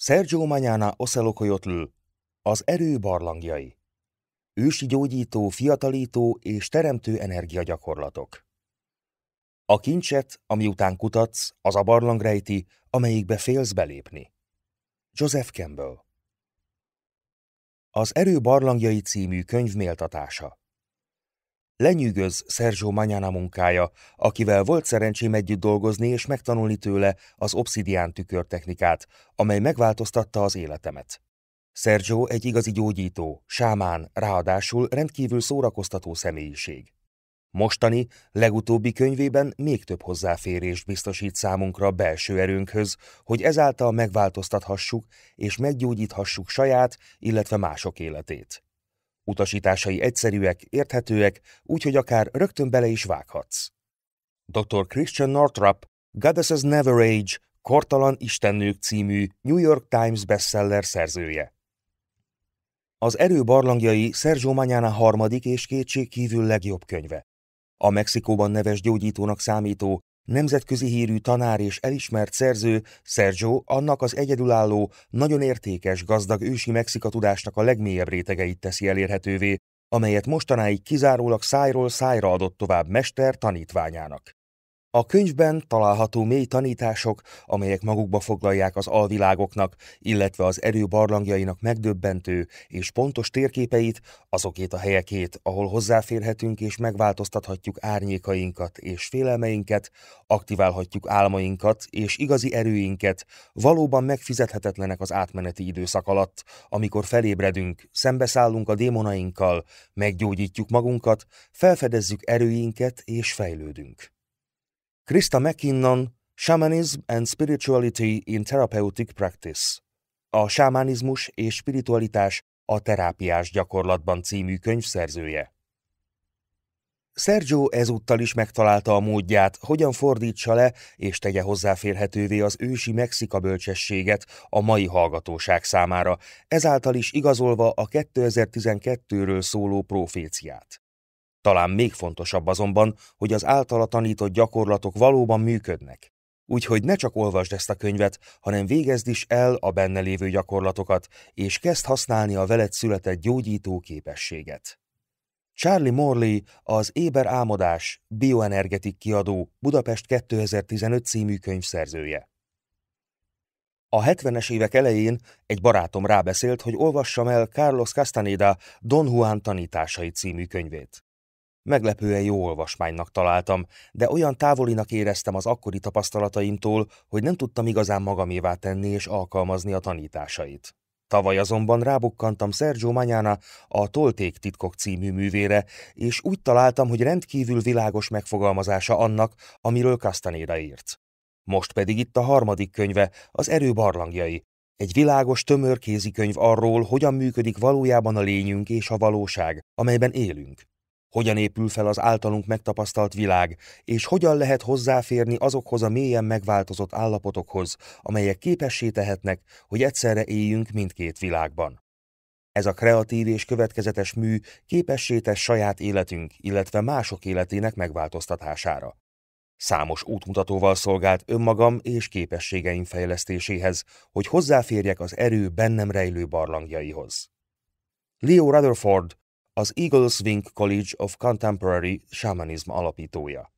Sergio Manyána Oszalokoyotl, az erő barlangjai. Ősi gyógyító, fiatalító és teremtő energiagyakorlatok. A kincset, ami után kutatsz, az a barlang rejti, amelyikbe félsz belépni. Joseph Campbell Az erő barlangjai című könyv méltatása. Lenyűgöz Sergio Manyana munkája, akivel volt szerencsém együtt dolgozni és megtanulni tőle az obszidián tükörtechnikát, amely megváltoztatta az életemet. Sergio egy igazi gyógyító, sámán, ráadásul rendkívül szórakoztató személyiség. Mostani, legutóbbi könyvében még több hozzáférést biztosít számunkra belső erőnkhöz, hogy ezáltal megváltoztathassuk és meggyógyíthassuk saját, illetve mások életét. Utasításai egyszerűek, érthetőek, úgyhogy akár rögtön bele is vághatsz. Dr. Christian Northrup Goddesses Never Age, Kortalan Istennők című New York Times bestseller szerzője. Az erő barlangjai Sergio Mañana harmadik és kétség kívül legjobb könyve. A Mexikóban neves gyógyítónak számító nemzetközi hírű tanár és elismert szerző Sergio annak az egyedülálló, nagyon értékes, gazdag ősi Mexika tudásnak a legmélyebb rétegeit teszi elérhetővé, amelyet mostanáig kizárólag szájról szájra adott tovább mester tanítványának. A könyvben található mély tanítások, amelyek magukba foglalják az alvilágoknak, illetve az erő barlangjainak megdöbbentő és pontos térképeit, azokét a helyekét, ahol hozzáférhetünk és megváltoztathatjuk árnyékainkat és félelmeinket, aktiválhatjuk álmainkat és igazi erőinket, valóban megfizethetetlenek az átmeneti időszak alatt, amikor felébredünk, szembeszállunk a démonainkkal, meggyógyítjuk magunkat, felfedezzük erőinket és fejlődünk. Krista McKinnon, Shamanism and Spirituality in Therapeutic Practice. A sámánizmus és spiritualitás a terápiás gyakorlatban című könyv szerzője. Sergio ezúttal is megtalálta a módját, hogyan fordítsa le és tegye hozzáférhetővé az ősi Mexika bölcsességet a mai hallgatóság számára, ezáltal is igazolva a 2012-ről szóló proféciát. Talán még fontosabb azonban, hogy az általa tanított gyakorlatok valóban működnek. Úgyhogy ne csak olvasd ezt a könyvet, hanem végezd is el a benne lévő gyakorlatokat, és kezd használni a veled született gyógyító képességet. Charlie Morley, az Éber Álmodás, Bioenergetik kiadó, Budapest 2015 című könyv szerzője. A 70-es évek elején egy barátom rábeszélt, hogy olvassam el Carlos Castaneda Don Juan tanításai című könyvét. Meglepően jó olvasmánynak találtam, de olyan távolinak éreztem az akkori tapasztalataimtól, hogy nem tudtam igazán magamévá tenni és alkalmazni a tanításait. Tavaly azonban rábukkantam Sergio Mañana a Tolték titkok című művére, és úgy találtam, hogy rendkívül világos megfogalmazása annak, amiről Castaneda írt. Most pedig itt a harmadik könyve, az erő barlangjai, egy világos tömör kézikönyv arról, hogyan működik valójában a lényünk és a valóság, amelyben élünk. Hogyan épül fel az általunk megtapasztalt világ, és hogyan lehet hozzáférni azokhoz a mélyen megváltozott állapotokhoz, amelyek képessé tehetnek, hogy egyszerre éljünk mindkét világban. Ez a kreatív és következetes mű képessé tesz saját életünk, illetve mások életének megváltoztatására. Számos útmutatóval szolgált önmagam és képességeim fejlesztéséhez, hogy hozzáférjek az erő bennem rejlő barlangjaihoz. Leo Rutherford az Eagles Wing College of Contemporary Shamanism alapítója.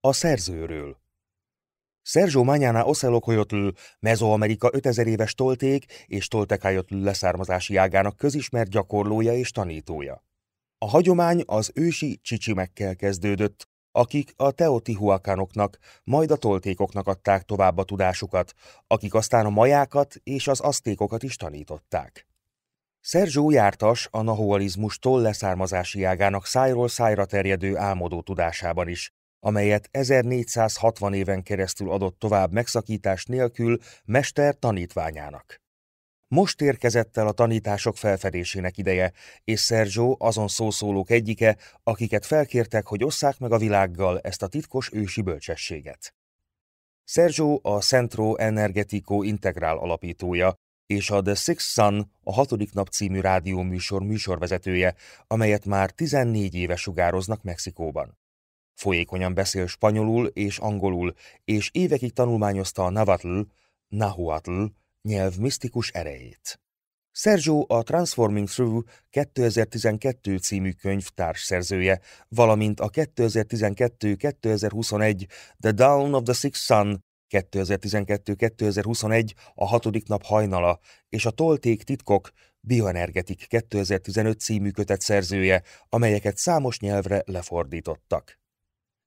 A szerzőről Sergio Mañana Ocelocoyotl, Mezoamerika 5000 éves tolték és toltekájotl leszármazási ágának közismert gyakorlója és tanítója. A hagyomány az ősi csicsimekkel kezdődött, akik a teotihuacánoknak, majd a toltékoknak adták tovább a tudásukat, akik aztán a majákat és az asztékokat is tanították. Szerzsó jártas a nahualizmustól leszármazási ágának szájról szájra terjedő álmodó tudásában is, amelyet 1460 éven keresztül adott tovább megszakítás nélkül mester tanítványának. Most érkezett el a tanítások felfedésének ideje, és Szerzsó azon szószólók egyike, akiket felkértek, hogy osszák meg a világgal ezt a titkos ősi bölcsességet. Szerzsó a Centro Energetico Integrál alapítója, és a The Sixth Sun, a hatodik nap című rádióműsor műsorvezetője, amelyet már 14 éve sugároznak Mexikóban. Folyékonyan beszél spanyolul és angolul, és évekig tanulmányozta a Navatl, Nahuatl nyelv misztikus erejét. Sergio a Transforming Through 2012 című könyv társszerzője, valamint a 2012-2021 The Down of the Sixth Sun 2012-2021 a hatodik nap hajnala és a Tolték titkok Bioenergetik 2015 című kötet szerzője, amelyeket számos nyelvre lefordítottak.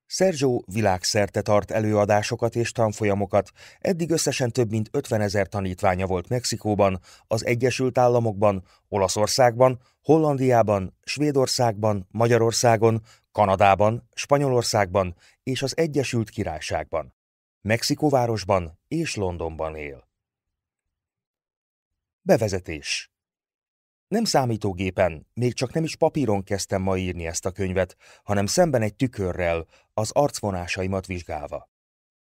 Sergio világszerte tart előadásokat és tanfolyamokat, eddig összesen több mint 50 ezer tanítványa volt Mexikóban, az Egyesült Államokban, Olaszországban, Hollandiában, Svédországban, Magyarországon, Kanadában, Spanyolországban és az Egyesült Királyságban. Mexikóvárosban és Londonban él. Bevezetés Nem számítógépen, még csak nem is papíron kezdtem ma írni ezt a könyvet, hanem szemben egy tükörrel, az arcvonásaimat vizsgálva.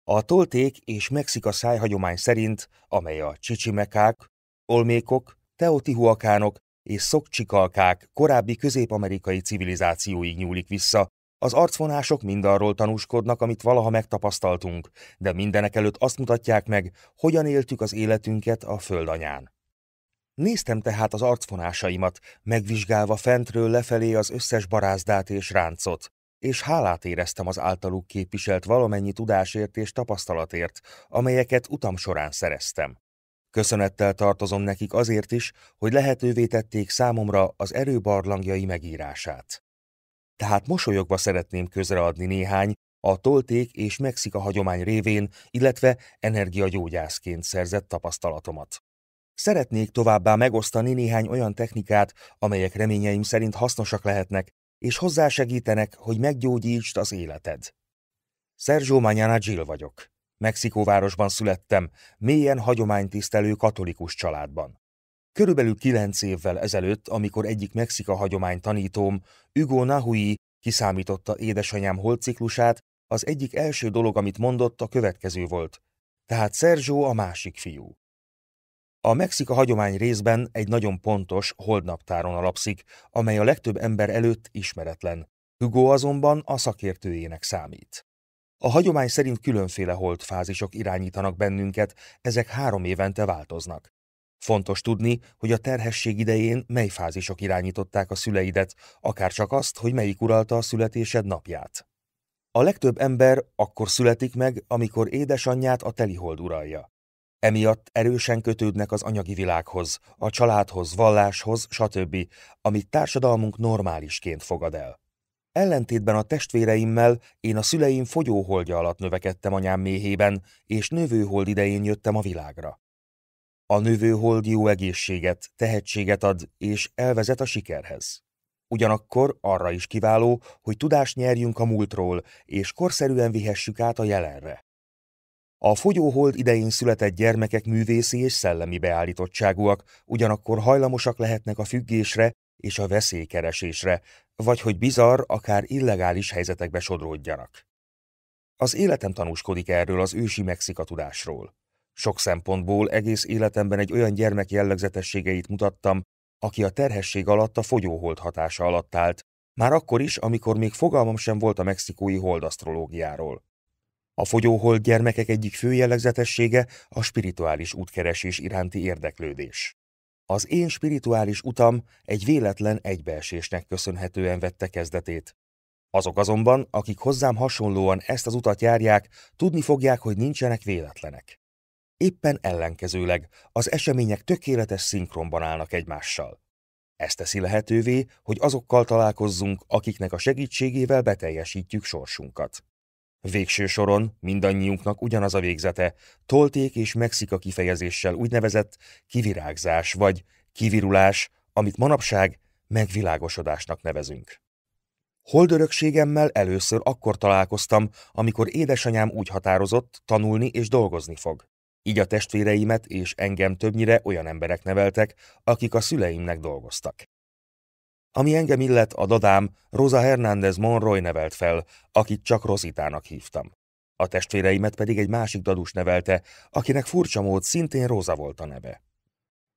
A tolték és Mexika szájhagyomány szerint, amely a csicsimekák, olmékok, teotihuakánok és szokcsikalkák korábbi közép-amerikai civilizációig nyúlik vissza, az arcvonások mindarról tanúskodnak, amit valaha megtapasztaltunk, de mindenek előtt azt mutatják meg, hogyan éltük az életünket a földanyán. Néztem tehát az arcvonásaimat, megvizsgálva fentről lefelé az összes barázdát és ráncot, és hálát éreztem az általuk képviselt valamennyi tudásért és tapasztalatért, amelyeket utam során szereztem. Köszönettel tartozom nekik azért is, hogy lehetővé tették számomra az erőbarlangjai megírását tehát mosolyogva szeretném közreadni néhány a tolték és Mexika hagyomány révén, illetve energiagyógyászként szerzett tapasztalatomat. Szeretnék továbbá megosztani néhány olyan technikát, amelyek reményeim szerint hasznosak lehetnek, és hozzásegítenek, hogy meggyógyítsd az életed. Sergio Mañana Jill vagyok. Mexikóvárosban születtem, mélyen hagyománytisztelő katolikus családban. Körülbelül kilenc évvel ezelőtt, amikor egyik mexika hagyomány tanítóm, Hugo Nahui kiszámította édesanyám holciklusát, az egyik első dolog, amit mondott, a következő volt. Tehát Sergio a másik fiú. A Mexika hagyomány részben egy nagyon pontos holdnaptáron alapszik, amely a legtöbb ember előtt ismeretlen. Hugo azonban a szakértőjének számít. A hagyomány szerint különféle holdfázisok irányítanak bennünket, ezek három évente változnak. Fontos tudni, hogy a terhesség idején mely fázisok irányították a szüleidet, akár csak azt, hogy melyik uralta a születésed napját. A legtöbb ember akkor születik meg, amikor édesanyját a telihold uralja. Emiatt erősen kötődnek az anyagi világhoz, a családhoz, valláshoz, stb., amit társadalmunk normálisként fogad el. Ellentétben a testvéreimmel én a szüleim fogyóholdja alatt növekedtem anyám méhében, és növőhold idején jöttem a világra. A növőhold jó egészséget, tehetséget ad és elvezet a sikerhez. Ugyanakkor arra is kiváló, hogy tudást nyerjünk a múltról, és korszerűen vihessük át a jelenre. A fogyóhold idején született gyermekek művészi és szellemi beállítottságúak, ugyanakkor hajlamosak lehetnek a függésre és a veszélykeresésre, vagy hogy bizarr, akár illegális helyzetekbe sodródjanak. Az életem tanúskodik erről az ősi Mexika tudásról. Sok szempontból egész életemben egy olyan gyermek jellegzetességeit mutattam, aki a terhesség alatt a fogyóhold hatása alatt állt, már akkor is, amikor még fogalmam sem volt a mexikói holdasztrológiáról. A fogyóhold gyermekek egyik fő jellegzetessége a spirituális útkeresés iránti érdeklődés. Az én spirituális utam egy véletlen egybeesésnek köszönhetően vette kezdetét. Azok azonban, akik hozzám hasonlóan ezt az utat járják, tudni fogják, hogy nincsenek véletlenek. Éppen ellenkezőleg az események tökéletes szinkronban állnak egymással. Ez teszi lehetővé, hogy azokkal találkozzunk, akiknek a segítségével beteljesítjük sorsunkat. Végső soron mindannyiunknak ugyanaz a végzete, tolték és mexika kifejezéssel úgynevezett kivirágzás vagy kivirulás, amit manapság megvilágosodásnak nevezünk. Holdörökségemmel először akkor találkoztam, amikor édesanyám úgy határozott, tanulni és dolgozni fog. Így a testvéreimet és engem többnyire olyan emberek neveltek, akik a szüleimnek dolgoztak. Ami engem illet, a dadám Rosa Hernández Monroy nevelt fel, akit csak Rositának hívtam. A testvéreimet pedig egy másik dadus nevelte, akinek furcsa mód szintén Rosa volt a neve.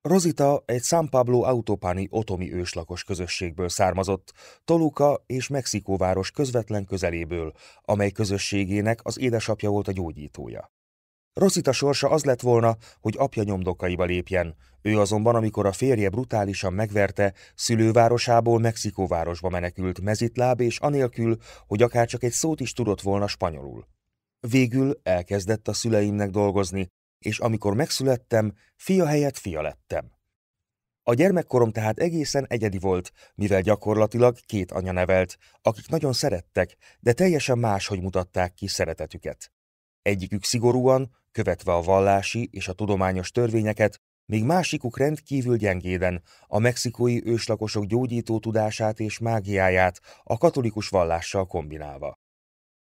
Rosita egy San Pablo Autopani otomi őslakos közösségből származott, Toluca és Mexikóváros közvetlen közeléből, amely közösségének az édesapja volt a gyógyítója. Rosita sorsa az lett volna, hogy apja nyomdokaiba lépjen, ő azonban, amikor a férje brutálisan megverte, szülővárosából Mexikóvárosba menekült mezitláb és anélkül, hogy akár csak egy szót is tudott volna spanyolul. Végül elkezdett a szüleimnek dolgozni, és amikor megszülettem, fia helyett fia lettem. A gyermekkorom tehát egészen egyedi volt, mivel gyakorlatilag két anya nevelt, akik nagyon szerettek, de teljesen máshogy mutatták ki szeretetüket. Egyikük szigorúan, követve a vallási és a tudományos törvényeket, míg másikuk rendkívül gyengéden a mexikói őslakosok gyógyító tudását és mágiáját a katolikus vallással kombinálva.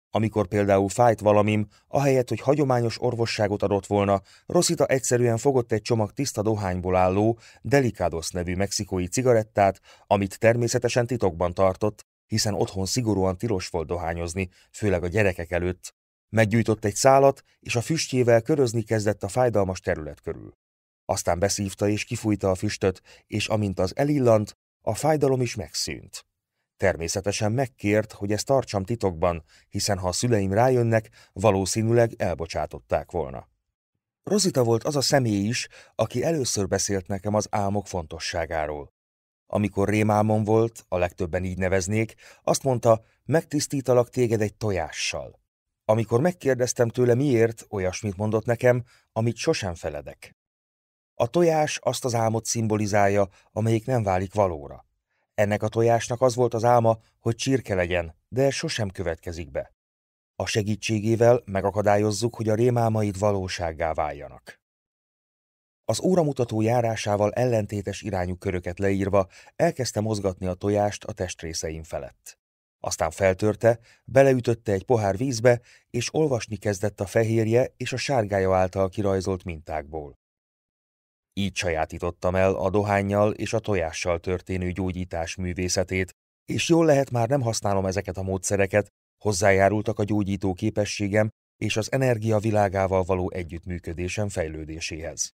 Amikor például fájt valamim, ahelyett, hogy hagyományos orvosságot adott volna, Rosita egyszerűen fogott egy csomag tiszta dohányból álló, Delicados nevű mexikói cigarettát, amit természetesen titokban tartott, hiszen otthon szigorúan tilos volt dohányozni, főleg a gyerekek előtt, Meggyújtott egy szálat, és a füstjével körözni kezdett a fájdalmas terület körül. Aztán beszívta és kifújta a füstöt, és amint az elillant, a fájdalom is megszűnt. Természetesen megkért, hogy ezt tartsam titokban, hiszen ha a szüleim rájönnek, valószínűleg elbocsátották volna. Rozita volt az a személy is, aki először beszélt nekem az álmok fontosságáról. Amikor rémálmom volt, a legtöbben így neveznék, azt mondta, megtisztítalak téged egy tojással. Amikor megkérdeztem tőle, miért olyasmit mondott nekem, amit sosem feledek. A tojás azt az álmot szimbolizálja, amelyik nem válik valóra. Ennek a tojásnak az volt az álma, hogy csirke legyen, de ez sosem következik be. A segítségével megakadályozzuk, hogy a rémálmaid valósággá váljanak. Az óramutató járásával ellentétes irányú köröket leírva elkezdte mozgatni a tojást a testrészeim felett. Aztán feltörte, beleütötte egy pohár vízbe, és olvasni kezdett a fehérje és a sárgája által kirajzolt mintákból. Így sajátítottam el a dohányjal és a tojással történő gyógyítás művészetét, és jól lehet már nem használom ezeket a módszereket, hozzájárultak a gyógyító képességem és az energia világával való együttműködésem fejlődéséhez.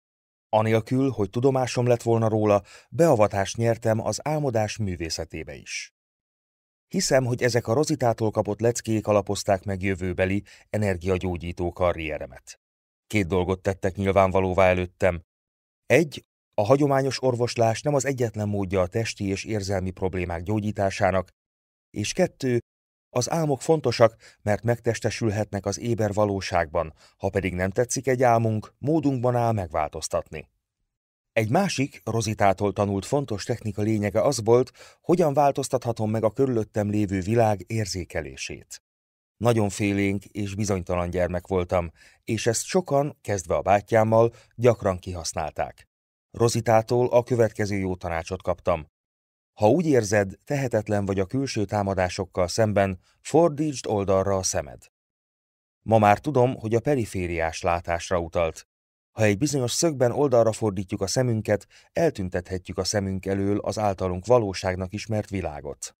Anélkül, hogy tudomásom lett volna róla, beavatást nyertem az álmodás művészetébe is. Hiszem, hogy ezek a rozitától kapott leckék alapozták meg jövőbeli energiagyógyító karrieremet. Két dolgot tettek nyilvánvalóvá előttem. Egy, a hagyományos orvoslás nem az egyetlen módja a testi és érzelmi problémák gyógyításának, és kettő, az álmok fontosak, mert megtestesülhetnek az éber valóságban, ha pedig nem tetszik egy álmunk, módunkban áll megváltoztatni. Egy másik, Rozitától tanult fontos technika lényege az volt, hogyan változtathatom meg a körülöttem lévő világ érzékelését. Nagyon félénk és bizonytalan gyermek voltam, és ezt sokan, kezdve a bátyámmal, gyakran kihasználták. Rozitától a következő jó tanácsot kaptam. Ha úgy érzed, tehetetlen vagy a külső támadásokkal szemben, fordítsd oldalra a szemed. Ma már tudom, hogy a perifériás látásra utalt. Ha egy bizonyos szögben oldalra fordítjuk a szemünket, eltüntethetjük a szemünk elől az általunk valóságnak ismert világot.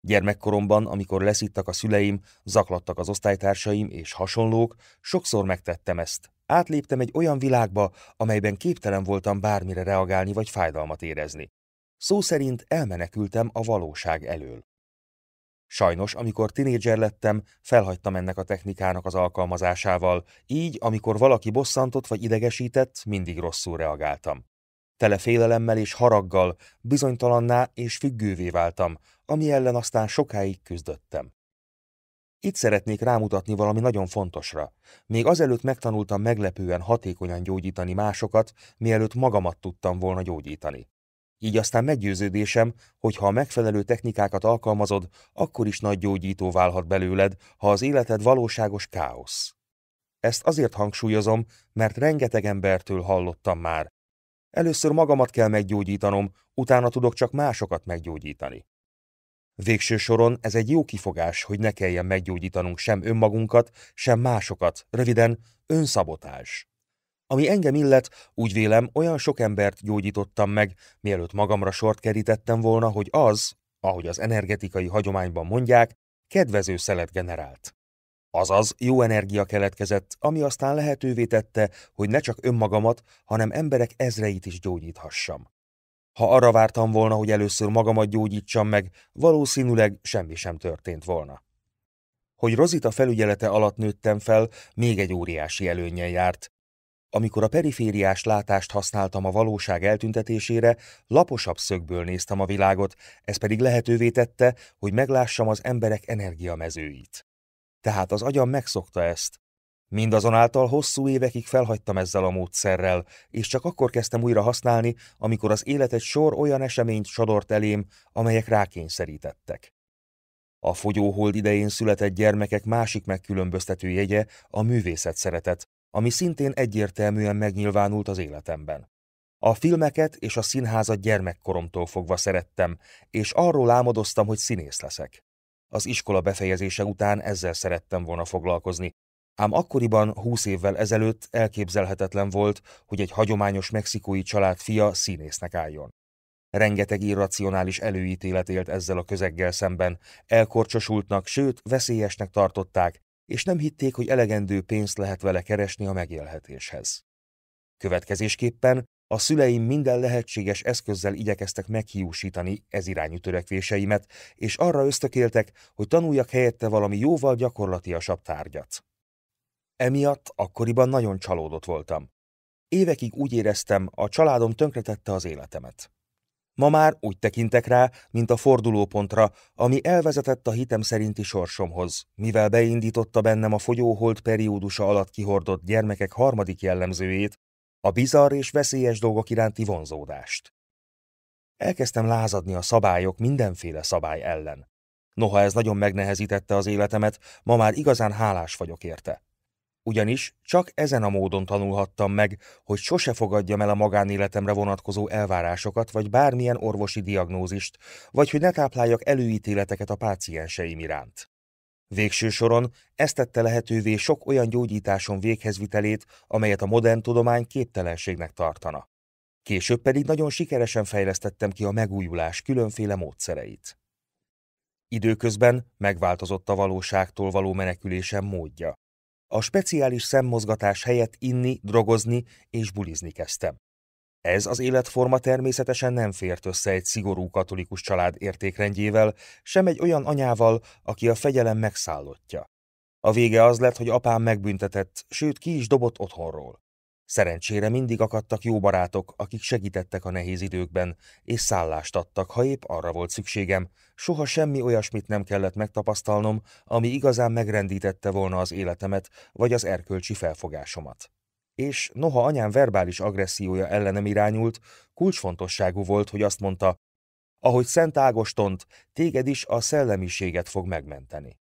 Gyermekkoromban, amikor leszittak a szüleim, zaklattak az osztálytársaim és hasonlók, sokszor megtettem ezt. Átléptem egy olyan világba, amelyben képtelen voltam bármire reagálni vagy fájdalmat érezni. Szó szerint elmenekültem a valóság elől. Sajnos, amikor tinédzser lettem, felhagytam ennek a technikának az alkalmazásával, így, amikor valaki bosszantott vagy idegesített, mindig rosszul reagáltam. Tele félelemmel és haraggal, bizonytalanná és függővé váltam, ami ellen aztán sokáig küzdöttem. Itt szeretnék rámutatni valami nagyon fontosra. Még azelőtt megtanultam meglepően hatékonyan gyógyítani másokat, mielőtt magamat tudtam volna gyógyítani. Így aztán meggyőződésem, hogy ha a megfelelő technikákat alkalmazod, akkor is nagy gyógyító válhat belőled, ha az életed valóságos káosz. Ezt azért hangsúlyozom, mert rengeteg embertől hallottam már. Először magamat kell meggyógyítanom, utána tudok csak másokat meggyógyítani. Végső soron ez egy jó kifogás, hogy ne kelljen meggyógyítanunk sem önmagunkat, sem másokat, röviden önszabotás. Ami engem illet, úgy vélem, olyan sok embert gyógyítottam meg, mielőtt magamra sort kerítettem volna, hogy az, ahogy az energetikai hagyományban mondják, kedvező szelet generált. Azaz jó energia keletkezett, ami aztán lehetővé tette, hogy ne csak önmagamat, hanem emberek ezreit is gyógyíthassam. Ha arra vártam volna, hogy először magamat gyógyítsam meg, valószínűleg semmi sem történt volna. Hogy Rozita felügyelete alatt nőttem fel, még egy óriási előnyen járt, amikor a perifériás látást használtam a valóság eltüntetésére, laposabb szögből néztem a világot, ez pedig lehetővé tette, hogy meglássam az emberek energiamezőit. Tehát az agyam megszokta ezt. Mindazonáltal hosszú évekig felhagytam ezzel a módszerrel, és csak akkor kezdtem újra használni, amikor az élet egy sor olyan eseményt sodort elém, amelyek rákényszerítettek. A fogyóhold idején született gyermekek másik megkülönböztető jegye a művészet szeretet, ami szintén egyértelműen megnyilvánult az életemben. A filmeket és a színházat gyermekkoromtól fogva szerettem, és arról álmodoztam, hogy színész leszek. Az iskola befejezése után ezzel szerettem volna foglalkozni, ám akkoriban, húsz évvel ezelőtt elképzelhetetlen volt, hogy egy hagyományos mexikói család fia színésznek álljon. Rengeteg irracionális előítélet élt ezzel a közeggel szemben, elkorcsosultnak, sőt, veszélyesnek tartották, és nem hitték, hogy elegendő pénzt lehet vele keresni a megélhetéshez. Következésképpen a szüleim minden lehetséges eszközzel igyekeztek meghiúsítani ez irányú törekvéseimet, és arra ösztökéltek, hogy tanuljak helyette valami jóval gyakorlatiasabb tárgyat. Emiatt akkoriban nagyon csalódott voltam. Évekig úgy éreztem, a családom tönkretette az életemet. Ma már úgy tekintek rá, mint a fordulópontra, ami elvezetett a hitem szerinti sorsomhoz, mivel beindította bennem a fogyóhold periódusa alatt kihordott gyermekek harmadik jellemzőjét, a bizarr és veszélyes dolgok iránti vonzódást. Elkezdtem lázadni a szabályok mindenféle szabály ellen. Noha ez nagyon megnehezítette az életemet, ma már igazán hálás vagyok érte ugyanis csak ezen a módon tanulhattam meg, hogy sose fogadjam el a magánéletemre vonatkozó elvárásokat, vagy bármilyen orvosi diagnózist, vagy hogy ne tápláljak előítéleteket a pácienseim iránt. Végső soron ezt tette lehetővé sok olyan gyógyításon véghezvitelét, amelyet a modern tudomány képtelenségnek tartana. Később pedig nagyon sikeresen fejlesztettem ki a megújulás különféle módszereit. Időközben megváltozott a valóságtól való menekülésem módja a speciális szemmozgatás helyett inni, drogozni és bulizni kezdtem. Ez az életforma természetesen nem fért össze egy szigorú katolikus család értékrendjével, sem egy olyan anyával, aki a fegyelem megszállottja. A vége az lett, hogy apám megbüntetett, sőt ki is dobott otthonról. Szerencsére mindig akadtak jó barátok, akik segítettek a nehéz időkben, és szállást adtak, ha épp arra volt szükségem. Soha semmi olyasmit nem kellett megtapasztalnom, ami igazán megrendítette volna az életemet, vagy az erkölcsi felfogásomat. És noha anyám verbális agressziója ellenem irányult, kulcsfontosságú volt, hogy azt mondta, ahogy Szent Ágostont, téged is a szellemiséget fog megmenteni.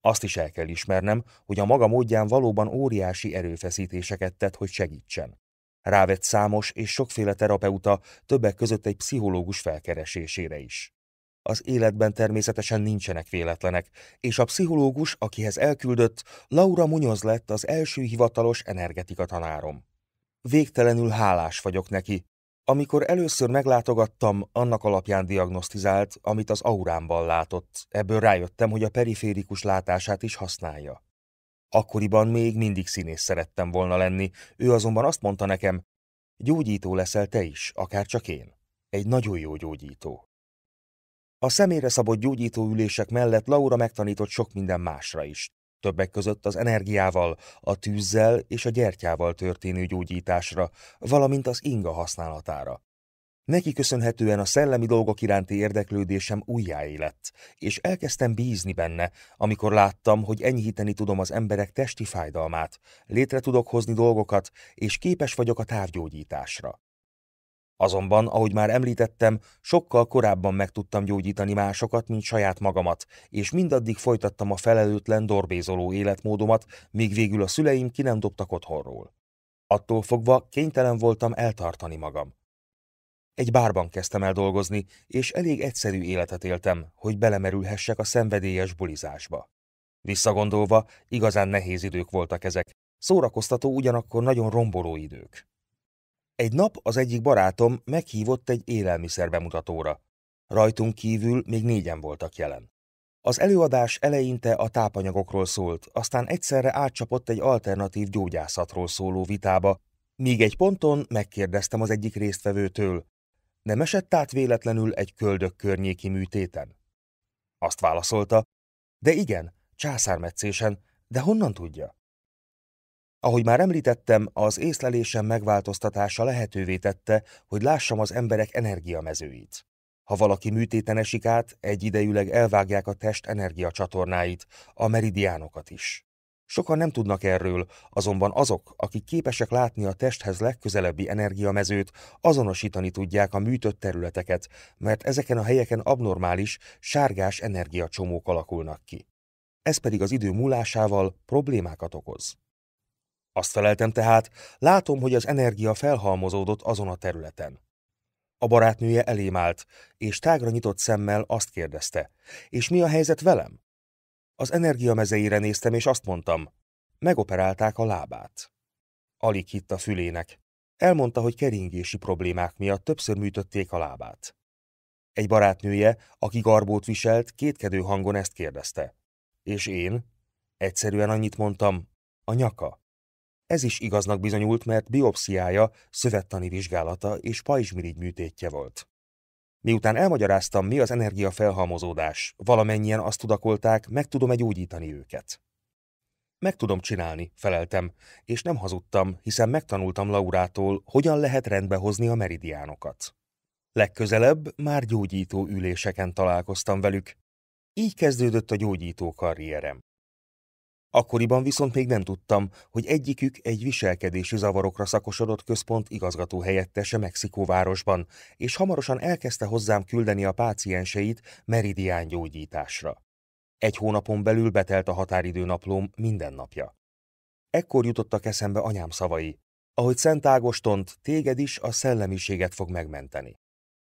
Azt is el kell ismernem, hogy a maga módján valóban óriási erőfeszítéseket tett, hogy segítsen. Rávett számos és sokféle terapeuta, többek között egy pszichológus felkeresésére is. Az életben természetesen nincsenek véletlenek, és a pszichológus, akihez elküldött, Laura Munyoz lett az első hivatalos energetika tanárom. Végtelenül hálás vagyok neki, amikor először meglátogattam, annak alapján diagnosztizált, amit az aurámban látott, ebből rájöttem, hogy a periférikus látását is használja. Akkoriban még mindig színész szerettem volna lenni, ő azonban azt mondta nekem, gyógyító leszel te is, akár csak én. Egy nagyon jó gyógyító. A személyre szabott ülések mellett Laura megtanított sok minden másra is többek között az energiával, a tűzzel és a gyertyával történő gyógyításra, valamint az inga használatára. Neki köszönhetően a szellemi dolgok iránti érdeklődésem újjáélett, és elkezdtem bízni benne, amikor láttam, hogy enyhíteni tudom az emberek testi fájdalmát, létre tudok hozni dolgokat, és képes vagyok a távgyógyításra. Azonban, ahogy már említettem, sokkal korábban meg tudtam gyógyítani másokat, mint saját magamat, és mindaddig folytattam a felelőtlen, dorbézoló életmódomat, míg végül a szüleim ki nem dobtak otthonról. Attól fogva kénytelen voltam eltartani magam. Egy bárban kezdtem el dolgozni, és elég egyszerű életet éltem, hogy belemerülhessek a szenvedélyes bulizásba. Visszagondolva, igazán nehéz idők voltak ezek, szórakoztató ugyanakkor nagyon romboló idők. Egy nap az egyik barátom meghívott egy élelmiszer bemutatóra. Rajtunk kívül még négyen voltak jelen. Az előadás eleinte a tápanyagokról szólt, aztán egyszerre átcsapott egy alternatív gyógyászatról szóló vitába, míg egy ponton megkérdeztem az egyik résztvevőtől, nem esett át véletlenül egy köldök környéki műtéten? Azt válaszolta, de igen, császármetszésen, de honnan tudja? Ahogy már említettem, az észlelésem megváltoztatása lehetővé tette, hogy lássam az emberek energiamezőit. Ha valaki műtéten esik át, egyidejűleg elvágják a test energiacsatornáit, a meridiánokat is. Sokan nem tudnak erről, azonban azok, akik képesek látni a testhez legközelebbi energiamezőt, azonosítani tudják a műtött területeket, mert ezeken a helyeken abnormális, sárgás energiacsomók alakulnak ki. Ez pedig az idő múlásával problémákat okoz. Azt feleltem tehát, látom, hogy az energia felhalmozódott azon a területen. A barátnője elém állt, és tágra nyitott szemmel azt kérdezte, és mi a helyzet velem? Az energia mezeire néztem, és azt mondtam, megoperálták a lábát. Alig hitt a fülének. Elmondta, hogy keringési problémák miatt többször műtötték a lábát. Egy barátnője, aki garbót viselt, kétkedő hangon ezt kérdezte. És én? Egyszerűen annyit mondtam, a nyaka. Ez is igaznak bizonyult, mert biopsziája, szövettani vizsgálata és pajzsmirigy műtétje volt. Miután elmagyaráztam, mi az energiafelhalmozódás, valamennyien azt tudakolták, meg tudom egy gyógyítani őket. Meg tudom csinálni, feleltem, és nem hazudtam, hiszen megtanultam Laurától, hogyan lehet rendbehozni a meridiánokat. Legközelebb már gyógyító üléseken találkoztam velük. Így kezdődött a gyógyító karrierem. Akkoriban viszont még nem tudtam, hogy egyikük egy viselkedési zavarokra szakosodott központ igazgató helyettese Mexikóvárosban, és hamarosan elkezdte hozzám küldeni a pácienseit meridián gyógyításra. Egy hónapon belül betelt a határidő naplóm minden napja. Ekkor jutottak eszembe anyám szavai, ahogy Szent Ágostont, téged is a szellemiséget fog megmenteni.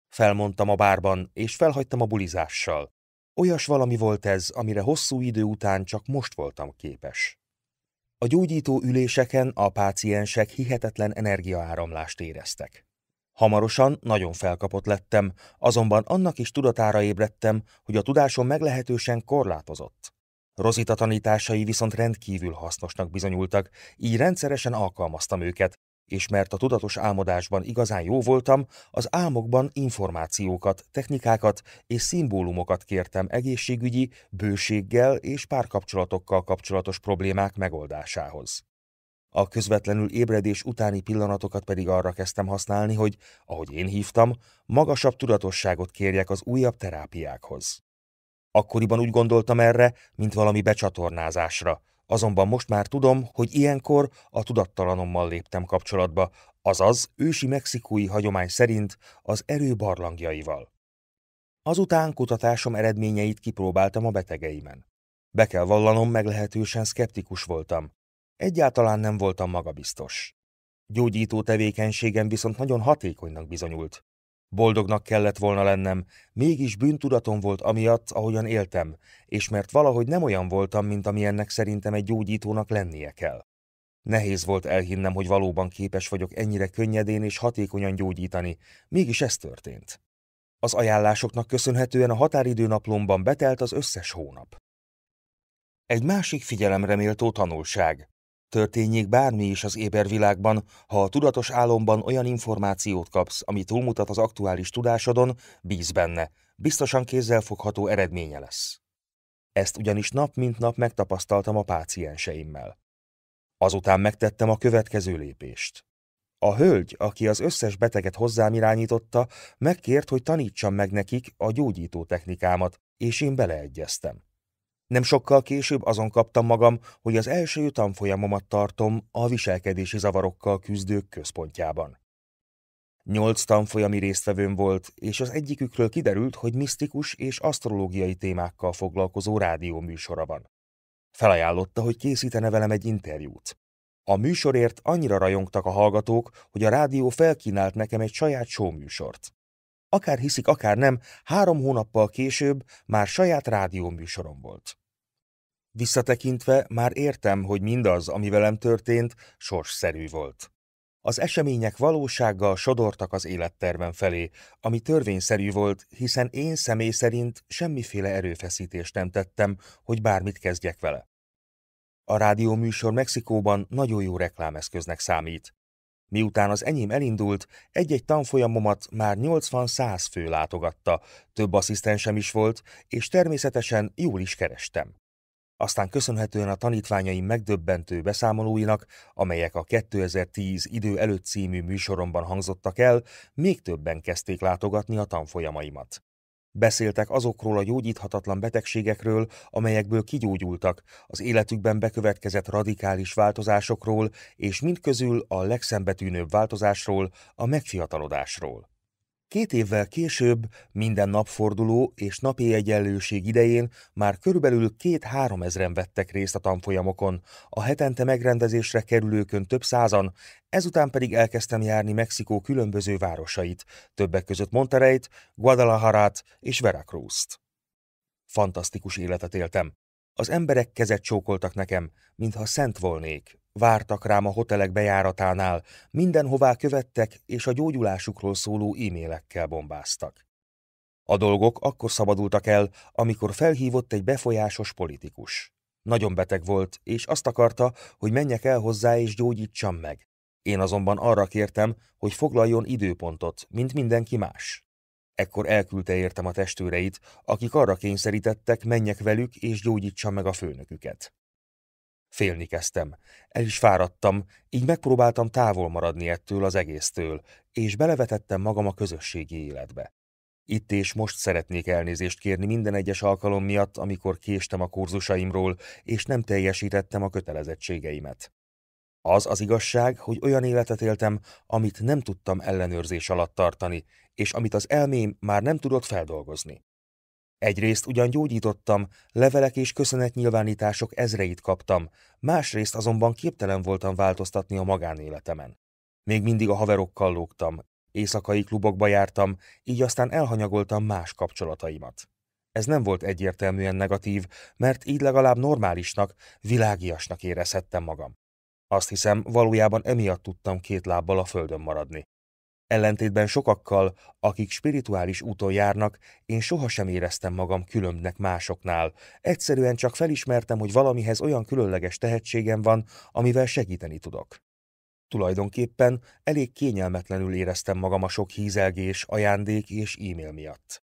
Felmondtam a bárban, és felhagytam a bulizással. Olyas valami volt ez, amire hosszú idő után csak most voltam képes. A gyógyító üléseken a páciensek hihetetlen energiaáramlást éreztek. Hamarosan nagyon felkapott lettem, azonban annak is tudatára ébredtem, hogy a tudásom meglehetősen korlátozott. Rozita tanításai viszont rendkívül hasznosnak bizonyultak, így rendszeresen alkalmaztam őket, és mert a tudatos álmodásban igazán jó voltam, az álmokban információkat, technikákat és szimbólumokat kértem egészségügyi, bőséggel és párkapcsolatokkal kapcsolatos problémák megoldásához. A közvetlenül ébredés utáni pillanatokat pedig arra kezdtem használni, hogy, ahogy én hívtam, magasabb tudatosságot kérjek az újabb terápiákhoz. Akkoriban úgy gondoltam erre, mint valami becsatornázásra, Azonban most már tudom, hogy ilyenkor a tudattalanommal léptem kapcsolatba, azaz ősi mexikói hagyomány szerint az erő barlangjaival. Azután kutatásom eredményeit kipróbáltam a betegeimen. Be kell vallanom, meglehetősen szkeptikus voltam. Egyáltalán nem voltam magabiztos. Gyógyító tevékenységem viszont nagyon hatékonynak bizonyult. Boldognak kellett volna lennem, mégis bűntudatom volt amiatt, ahogyan éltem, és mert valahogy nem olyan voltam, mint amilyennek szerintem egy gyógyítónak lennie kell. Nehéz volt elhinnem, hogy valóban képes vagyok ennyire könnyedén és hatékonyan gyógyítani, mégis ez történt. Az ajánlásoknak köszönhetően a határidőnaplomban betelt az összes hónap. Egy másik figyelemre méltó tanulság. Történjék bármi is az ébervilágban, ha a tudatos álomban olyan információt kapsz, ami túlmutat az aktuális tudásodon, bíz benne. Biztosan kézzelfogható eredménye lesz. Ezt ugyanis nap mint nap megtapasztaltam a pácienseimmel. Azután megtettem a következő lépést. A hölgy, aki az összes beteget hozzám irányította, megkért, hogy tanítsam meg nekik a gyógyító technikámat, és én beleegyeztem. Nem sokkal később azon kaptam magam, hogy az első tanfolyamomat tartom a viselkedési zavarokkal küzdők központjában. Nyolc tanfolyami résztvevőm volt, és az egyikükről kiderült, hogy misztikus és asztrológiai témákkal foglalkozó műsora van. Felajánlotta, hogy készítene velem egy interjút. A műsorért annyira rajongtak a hallgatók, hogy a rádió felkínált nekem egy saját showműsort akár hiszik, akár nem, három hónappal később már saját rádióműsorom volt. Visszatekintve már értem, hogy mindaz, ami velem történt, sorsszerű volt. Az események valósággal sodortak az élettermen felé, ami törvényszerű volt, hiszen én személy szerint semmiféle erőfeszítést nem tettem, hogy bármit kezdjek vele. A rádióműsor Mexikóban nagyon jó reklámeszköznek számít. Miután az enyém elindult, egy-egy tanfolyamomat már 80-100 fő látogatta, több asszisztensem is volt, és természetesen jól is kerestem. Aztán köszönhetően a tanítványaim megdöbbentő beszámolóinak, amelyek a 2010 idő előtt című műsoromban hangzottak el, még többen kezdték látogatni a tanfolyamaimat. Beszéltek azokról a gyógyíthatatlan betegségekről, amelyekből kigyógyultak, az életükben bekövetkezett radikális változásokról, és mindközül a legszembetűnőbb változásról, a megfiatalodásról. Két évvel később, minden napforduló és napi egyenlőség idején már körülbelül két-három ezren vettek részt a tanfolyamokon, a hetente megrendezésre kerülőkön több százan, ezután pedig elkezdtem járni Mexikó különböző városait, többek között Monterreyt, Guadalajarát és Veracruz-t. Fantasztikus életet éltem. Az emberek kezet csókoltak nekem, mintha szent volnék, Vártak rám a hotelek bejáratánál, mindenhová követtek, és a gyógyulásukról szóló e-mailekkel bombáztak. A dolgok akkor szabadultak el, amikor felhívott egy befolyásos politikus. Nagyon beteg volt, és azt akarta, hogy menjek el hozzá és gyógyítsam meg. Én azonban arra kértem, hogy foglaljon időpontot, mint mindenki más. Ekkor elküldte értem a testőreit, akik arra kényszerítettek, menjek velük és gyógyítsam meg a főnöküket. Félni kezdtem. El is fáradtam, így megpróbáltam távol maradni ettől az egésztől, és belevetettem magam a közösségi életbe. Itt és most szeretnék elnézést kérni minden egyes alkalom miatt, amikor késtem a kurzusaimról, és nem teljesítettem a kötelezettségeimet. Az az igazság, hogy olyan életet éltem, amit nem tudtam ellenőrzés alatt tartani, és amit az elmém már nem tudott feldolgozni. Egyrészt ugyan gyógyítottam, levelek és köszönetnyilvánítások ezreit kaptam, másrészt azonban képtelen voltam változtatni a magánéletemen. Még mindig a haverokkal lógtam, éjszakai klubokba jártam, így aztán elhanyagoltam más kapcsolataimat. Ez nem volt egyértelműen negatív, mert így legalább normálisnak, világiasnak érezhettem magam. Azt hiszem, valójában emiatt tudtam két lábbal a földön maradni. Ellentétben sokakkal, akik spirituális úton járnak, én sohasem éreztem magam különbnek másoknál. Egyszerűen csak felismertem, hogy valamihez olyan különleges tehetségem van, amivel segíteni tudok. Tulajdonképpen elég kényelmetlenül éreztem magam a sok hízelgés, ajándék és e-mail miatt.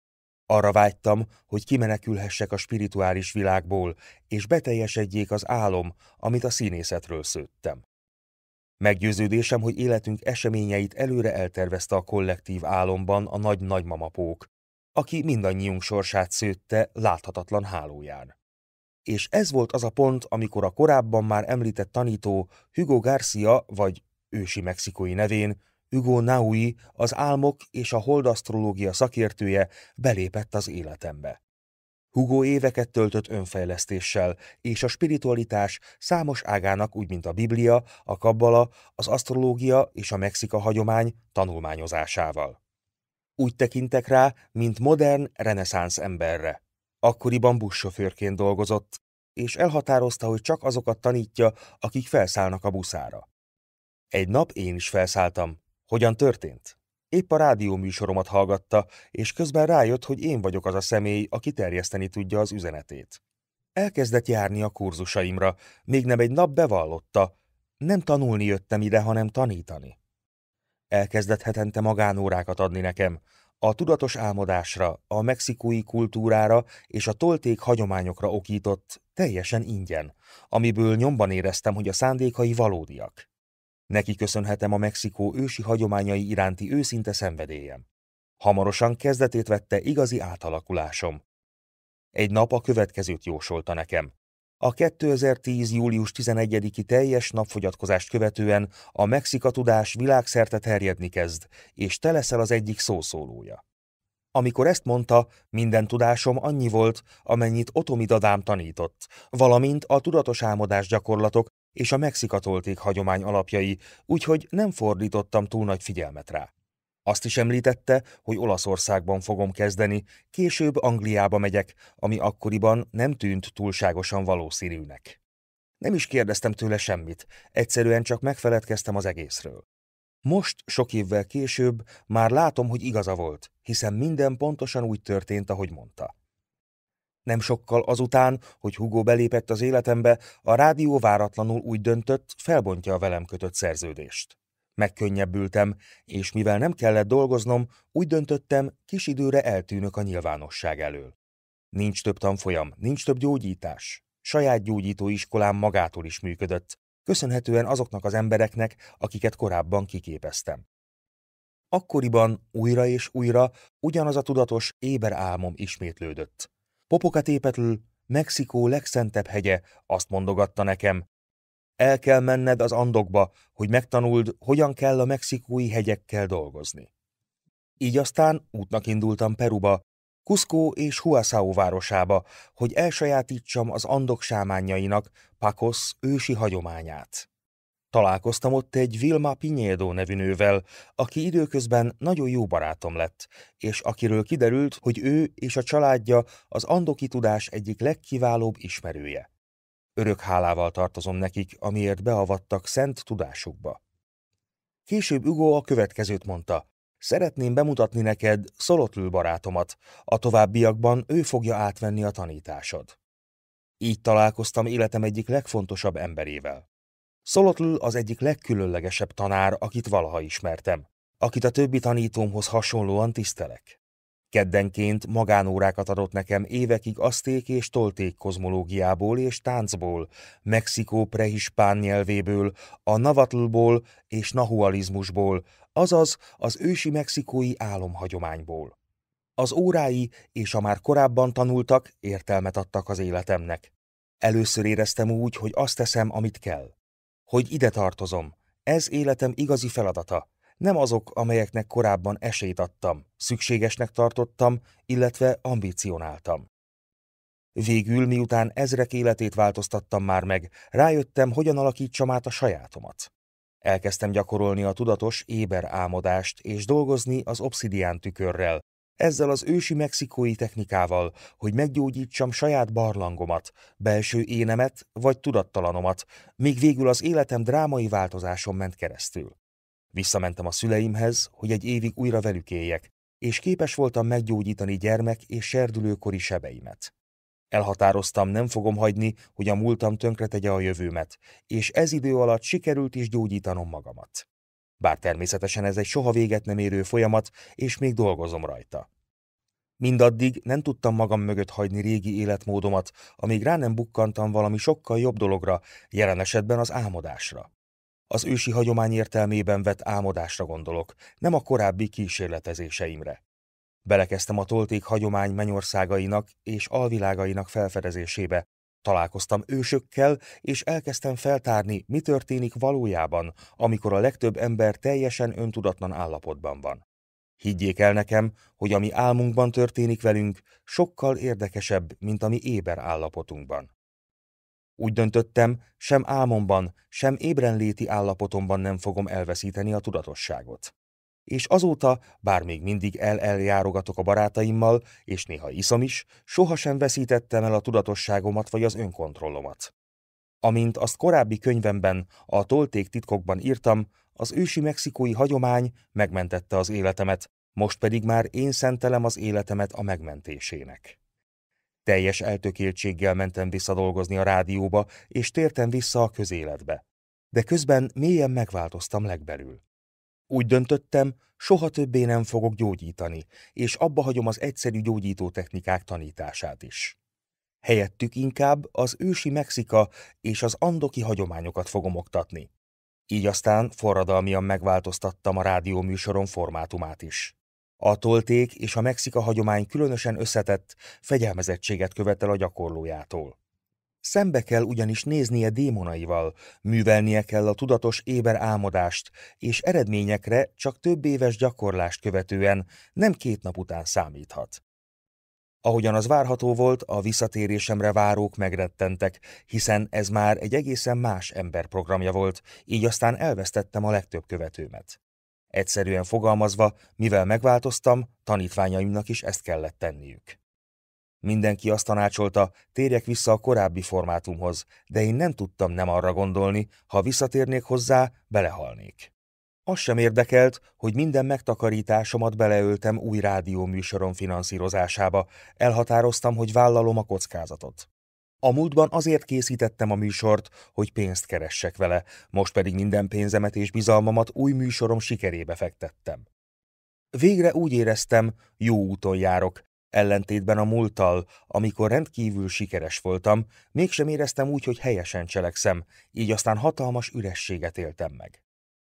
Arra vágytam, hogy kimenekülhessek a spirituális világból, és beteljesedjék az álom, amit a színészetről szőttem. Meggyőződésem, hogy életünk eseményeit előre eltervezte a kollektív álomban a nagy-nagymamapók, aki mindannyiunk sorsát szőtte láthatatlan hálóján. És ez volt az a pont, amikor a korábban már említett tanító Hugo Garcia, vagy ősi mexikói nevén Hugo Naui, az álmok és a holdasztrológia szakértője belépett az életembe. Hugo éveket töltött önfejlesztéssel, és a spiritualitás számos ágának, úgy mint a Biblia, a kabbala, az asztrológia és a mexika hagyomány tanulmányozásával. Úgy tekintek rá, mint modern reneszánsz emberre. Akkoriban buszsofőrként dolgozott, és elhatározta, hogy csak azokat tanítja, akik felszállnak a buszára. Egy nap én is felszálltam. Hogyan történt? Épp a rádió műsoromat hallgatta, és közben rájött, hogy én vagyok az a személy, aki terjeszteni tudja az üzenetét. Elkezdett járni a kurzusaimra, még nem egy nap bevallotta, nem tanulni jöttem ide, hanem tanítani. Elkezdett hetente magánórákat adni nekem, a tudatos álmodásra, a mexikói kultúrára és a tolték hagyományokra okított, teljesen ingyen, amiből nyomban éreztem, hogy a szándékai valódiak. Neki köszönhetem a Mexikó ősi hagyományai iránti őszinte szenvedélyem. Hamarosan kezdetét vette igazi átalakulásom. Egy nap a következőt jósolta nekem. A 2010. július 11-i teljes napfogyatkozást követően a mexika tudás világszerte terjedni kezd, és te leszel az egyik szószólója. Amikor ezt mondta, minden tudásom annyi volt, amennyit Otomi dadám tanított, valamint a tudatos álmodás gyakorlatok, és a mexikatolték hagyomány alapjai, úgyhogy nem fordítottam túl nagy figyelmet rá. Azt is említette, hogy Olaszországban fogom kezdeni, később Angliába megyek, ami akkoriban nem tűnt túlságosan valószínűnek. Nem is kérdeztem tőle semmit, egyszerűen csak megfeledkeztem az egészről. Most, sok évvel később, már látom, hogy igaza volt, hiszen minden pontosan úgy történt, ahogy mondta. Nem sokkal azután, hogy Hugo belépett az életembe, a rádió váratlanul úgy döntött, felbontja a velem kötött szerződést. Megkönnyebbültem, és mivel nem kellett dolgoznom, úgy döntöttem, kis időre eltűnök a nyilvánosság elől. Nincs több tanfolyam, nincs több gyógyítás. Saját gyógyítóiskolám magától is működött, köszönhetően azoknak az embereknek, akiket korábban kiképeztem. Akkoriban újra és újra ugyanaz a tudatos, éber álmom ismétlődött. Popokatépetl, Mexikó legszentebb hegye, azt mondogatta nekem. El kell menned az andokba, hogy megtanuld, hogyan kell a mexikói hegyekkel dolgozni. Így aztán útnak indultam Peruba, Cusco és Huasao városába, hogy elsajátítsam az andok sámányainak Pakosz ősi hagyományát. Találkoztam ott egy Vilma Pinyédó nevű nővel, aki időközben nagyon jó barátom lett, és akiről kiderült, hogy ő és a családja az andoki tudás egyik legkiválóbb ismerője. Örök hálával tartozom nekik, amiért beavattak szent tudásukba. Később Ugo a következőt mondta. Szeretném bemutatni neked Szolotlül barátomat, a továbbiakban ő fogja átvenni a tanításod. Így találkoztam életem egyik legfontosabb emberével. Szolotl az egyik legkülönlegesebb tanár, akit valaha ismertem, akit a többi tanítómhoz hasonlóan tisztelek. Keddenként magánórákat adott nekem évekig azték és tolték kozmológiából és táncból, Mexikó prehispán nyelvéből, a navatlból és nahualizmusból, azaz az ősi mexikói álomhagyományból. Az órái és a már korábban tanultak értelmet adtak az életemnek. Először éreztem úgy, hogy azt teszem, amit kell hogy ide tartozom. Ez életem igazi feladata. Nem azok, amelyeknek korábban esélyt adtam, szükségesnek tartottam, illetve ambicionáltam. Végül, miután ezrek életét változtattam már meg, rájöttem, hogyan alakítsam át a sajátomat. Elkezdtem gyakorolni a tudatos, éber álmodást és dolgozni az obszidián tükörrel, ezzel az ősi mexikói technikával, hogy meggyógyítsam saját barlangomat, belső énemet vagy tudattalanomat, még végül az életem drámai változáson ment keresztül. Visszamentem a szüleimhez, hogy egy évig újra velük éljek, és képes voltam meggyógyítani gyermek és serdülőkori sebeimet. Elhatároztam, nem fogom hagyni, hogy a múltam tönkretegye a jövőmet, és ez idő alatt sikerült is gyógyítanom magamat. Bár természetesen ez egy soha véget nem érő folyamat, és még dolgozom rajta. Mindaddig nem tudtam magam mögött hagyni régi életmódomat, amíg rá nem bukkantam valami sokkal jobb dologra, jelen esetben az álmodásra. Az ősi hagyomány értelmében vett álmodásra gondolok, nem a korábbi kísérletezéseimre. Belekezdtem a tolték hagyomány mennyországainak és alvilágainak felfedezésébe, Találkoztam ősökkel, és elkezdtem feltárni, mi történik valójában, amikor a legtöbb ember teljesen öntudatlan állapotban van. Higgyék el nekem, hogy ami álmunkban történik velünk, sokkal érdekesebb, mint ami éber állapotunkban. Úgy döntöttem, sem álmomban, sem ébrenléti állapotomban nem fogom elveszíteni a tudatosságot és azóta, bár még mindig el-eljárogatok a barátaimmal, és néha iszom is, sohasem veszítettem el a tudatosságomat vagy az önkontrollomat. Amint azt korábbi könyvemben, a Tolték titkokban írtam, az ősi mexikói hagyomány megmentette az életemet, most pedig már én szentelem az életemet a megmentésének. Teljes eltökéltséggel mentem visszadolgozni a rádióba, és tértem vissza a közéletbe. De közben mélyen megváltoztam legbelül. Úgy döntöttem, soha többé nem fogok gyógyítani, és abba hagyom az egyszerű gyógyító technikák tanítását is. Helyettük inkább az ősi Mexika és az andoki hagyományokat fogom oktatni. Így aztán forradalmian megváltoztattam a rádióműsorom formátumát is. A tolték és a Mexika hagyomány különösen összetett fegyelmezettséget követel a gyakorlójától. Szembe kell ugyanis néznie démonaival, művelnie kell a tudatos éber álmodást, és eredményekre csak több éves gyakorlást követően nem két nap után számíthat. Ahogyan az várható volt, a visszatérésemre várók megrettentek, hiszen ez már egy egészen más ember programja volt, így aztán elvesztettem a legtöbb követőmet. Egyszerűen fogalmazva, mivel megváltoztam, tanítványaimnak is ezt kellett tenniük. Mindenki azt tanácsolta, térjek vissza a korábbi formátumhoz, de én nem tudtam nem arra gondolni, ha visszatérnék hozzá, belehalnék. Az sem érdekelt, hogy minden megtakarításomat beleöltem új rádióműsorom finanszírozásába, elhatároztam, hogy vállalom a kockázatot. A múltban azért készítettem a műsort, hogy pénzt keressek vele, most pedig minden pénzemet és bizalmamat új műsorom sikerébe fektettem. Végre úgy éreztem, jó úton járok, Ellentétben a múlttal, amikor rendkívül sikeres voltam, mégsem éreztem úgy, hogy helyesen cselekszem, így aztán hatalmas ürességet éltem meg.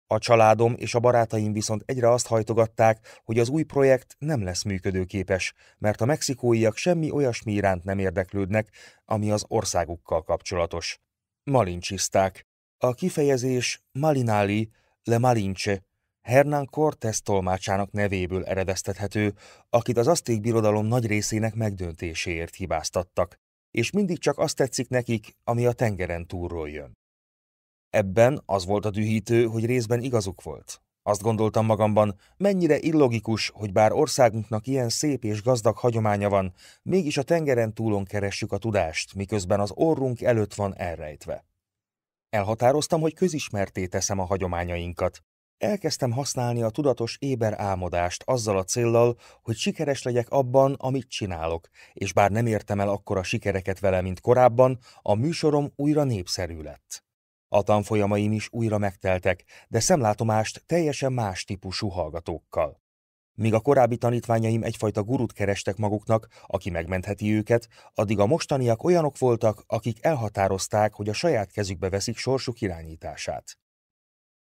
A családom és a barátaim viszont egyre azt hajtogatták, hogy az új projekt nem lesz működőképes, mert a mexikóiak semmi olyasmi iránt nem érdeklődnek, ami az országukkal kapcsolatos. Malincsiszták. A kifejezés malinali, le malinche Hernán Cortés tolmácsának nevéből eredeztethető, akit az aszték birodalom nagy részének megdöntéséért hibáztattak, és mindig csak azt tetszik nekik, ami a tengeren túlról jön. Ebben az volt a dühítő, hogy részben igazuk volt. Azt gondoltam magamban, mennyire illogikus, hogy bár országunknak ilyen szép és gazdag hagyománya van, mégis a tengeren túlon keressük a tudást, miközben az orrunk előtt van elrejtve. Elhatároztam, hogy közismerté teszem a hagyományainkat, Elkezdtem használni a tudatos éber álmodást azzal a céllal, hogy sikeres legyek abban, amit csinálok, és bár nem értem el akkora sikereket vele, mint korábban, a műsorom újra népszerű lett. A tanfolyamaim is újra megteltek, de szemlátomást teljesen más típusú hallgatókkal. Míg a korábbi tanítványaim egyfajta gurut kerestek maguknak, aki megmentheti őket, addig a mostaniak olyanok voltak, akik elhatározták, hogy a saját kezükbe veszik sorsuk irányítását.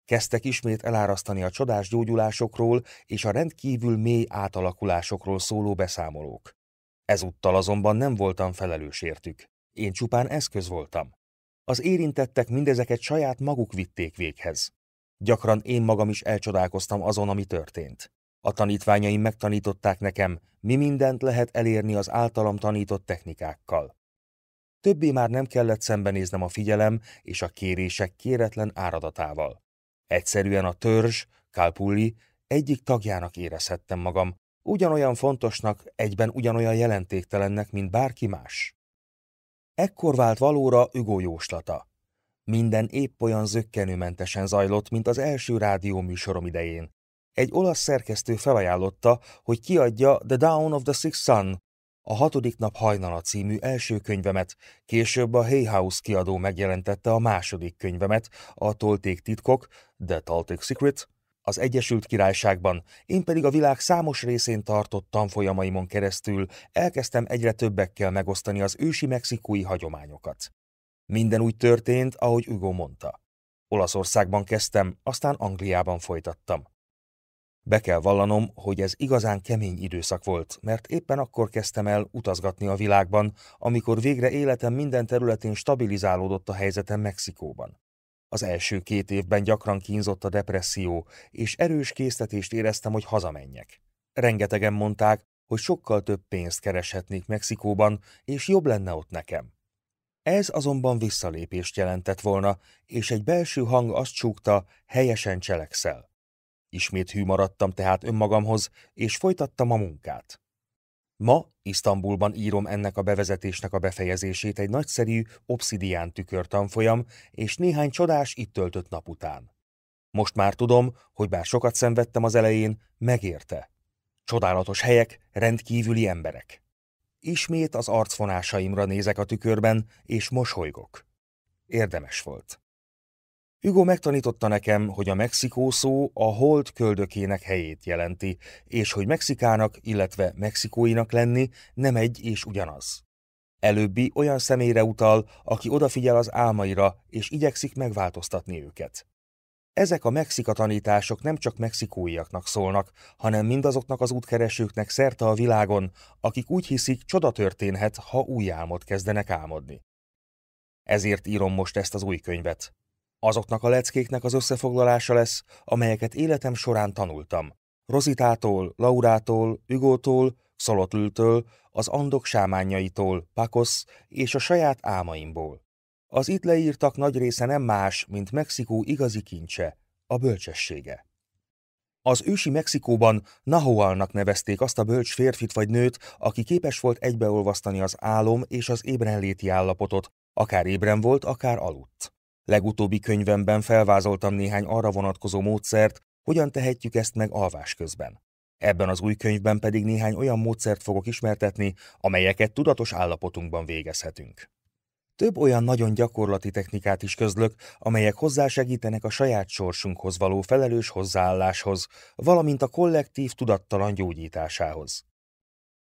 Kezdtek ismét elárasztani a csodás gyógyulásokról és a rendkívül mély átalakulásokról szóló beszámolók. Ezúttal azonban nem voltam felelős értük. Én csupán eszköz voltam. Az érintettek mindezeket saját maguk vitték véghez. Gyakran én magam is elcsodálkoztam azon, ami történt. A tanítványaim megtanították nekem, mi mindent lehet elérni az általam tanított technikákkal. Többé már nem kellett szembenéznem a figyelem és a kérések kéretlen áradatával. Egyszerűen a törzs, Kalpulli, egyik tagjának érezhettem magam, ugyanolyan fontosnak, egyben ugyanolyan jelentéktelennek, mint bárki más. Ekkor vált valóra Ügó jóslata. Minden épp olyan zöggenőmentesen zajlott, mint az első rádió műsorom idején. Egy olasz szerkesztő felajánlotta, hogy kiadja The Down of the Sixth Sun a hatodik nap hajnala című első könyvemet, később a Hay House kiadó megjelentette a második könyvemet, a Tolték titkok, The Tolték Secret, az Egyesült Királyságban, én pedig a világ számos részén tartott tanfolyamaimon keresztül elkezdtem egyre többekkel megosztani az ősi mexikói hagyományokat. Minden úgy történt, ahogy Hugo mondta. Olaszországban kezdtem, aztán Angliában folytattam. Be kell vallanom, hogy ez igazán kemény időszak volt, mert éppen akkor kezdtem el utazgatni a világban, amikor végre életem minden területén stabilizálódott a helyzetem Mexikóban. Az első két évben gyakran kínzott a depresszió, és erős késztetést éreztem, hogy hazamenjek. Rengetegen mondták, hogy sokkal több pénzt kereshetnék Mexikóban, és jobb lenne ott nekem. Ez azonban visszalépést jelentett volna, és egy belső hang azt csúgta, helyesen cselekszel. Ismét hű maradtam tehát önmagamhoz, és folytattam a munkát. Ma Isztambulban írom ennek a bevezetésnek a befejezését egy nagyszerű obszidián tükörtanfolyam és néhány csodás itt töltött nap után. Most már tudom, hogy bár sokat szenvedtem az elején, megérte. Csodálatos helyek, rendkívüli emberek. Ismét az arcvonásaimra nézek a tükörben, és mosolygok. Érdemes volt. Hugo megtanította nekem, hogy a Mexikó szó a hold köldökének helyét jelenti, és hogy Mexikának, illetve mexikóinak lenni nem egy és ugyanaz. Előbbi olyan személyre utal, aki odafigyel az álmaira, és igyekszik megváltoztatni őket. Ezek a mexika tanítások nem csak mexikóiaknak szólnak, hanem mindazoknak az útkeresőknek szerte a világon, akik úgy hiszik, csoda történhet, ha új álmot kezdenek álmodni. Ezért írom most ezt az új könyvet, Azoknak a leckéknek az összefoglalása lesz, amelyeket életem során tanultam. Rozitától, Laurától, Ügótól, Szolotlültől, az Andok sámányaitól, Pakosz és a saját álmaimból. Az itt leírtak nagy része nem más, mint Mexikó igazi kincse, a bölcsessége. Az ősi Mexikóban Nahualnak nevezték azt a bölcs férfit vagy nőt, aki képes volt egybeolvasztani az álom és az ébrenléti állapotot, akár ébren volt, akár aludt. Legutóbbi könyvemben felvázoltam néhány arra vonatkozó módszert, hogyan tehetjük ezt meg alvás közben. Ebben az új könyvben pedig néhány olyan módszert fogok ismertetni, amelyeket tudatos állapotunkban végezhetünk. Több olyan nagyon gyakorlati technikát is közlök, amelyek hozzásegítenek a saját sorsunkhoz való felelős hozzáálláshoz, valamint a kollektív tudattalan gyógyításához.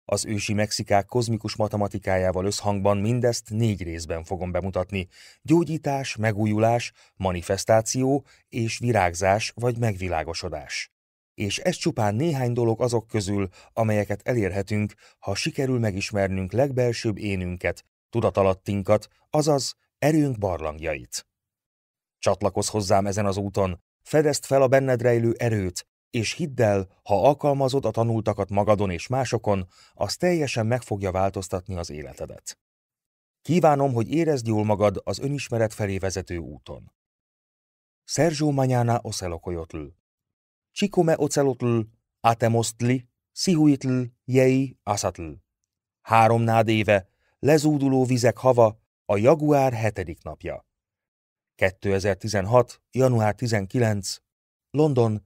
Az ősi mexikák kozmikus matematikájával összhangban mindezt négy részben fogom bemutatni. Gyógyítás, megújulás, manifestáció és virágzás vagy megvilágosodás. És ez csupán néhány dolog azok közül, amelyeket elérhetünk, ha sikerül megismernünk legbelsőbb énünket, tudatalattinkat, azaz erőnk barlangjait. Csatlakozz hozzám ezen az úton, fedezd fel a benned rejlő erőt, és hidd el, ha alkalmazod a tanultakat magadon és másokon, az teljesen meg fogja változtatni az életedet. Kívánom, hogy érezd jól magad az önismeret felé vezető úton. Sergio Mañana Ocelocoyotl Csikome Ocelotl, Atemostli, Szihuitl, Jei, Asatl. Három nád éve, lezúduló vizek hava, a jaguár hetedik napja. 2016. január 19. London,